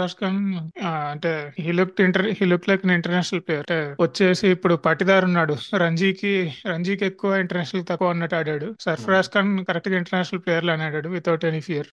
రాజ్ ఖాన్ అంటే he look inter he look like international player అంటే వచ్చేసి ఇప్పుడు పట్టిదారు ఉన్నాడు రంజీకి రంజీకి ఎక్కువ ఇంటర్నేషనల్ తక్కువ అన్నట్టు ఆడాడు సర్ఫరాజ్ ఖాన్ కరెక్ట్ గా ఇంటర్నేషనల్ ప్లేయర్ లానే ఆడాడు వితౌట్ ఎనీ ఫియర్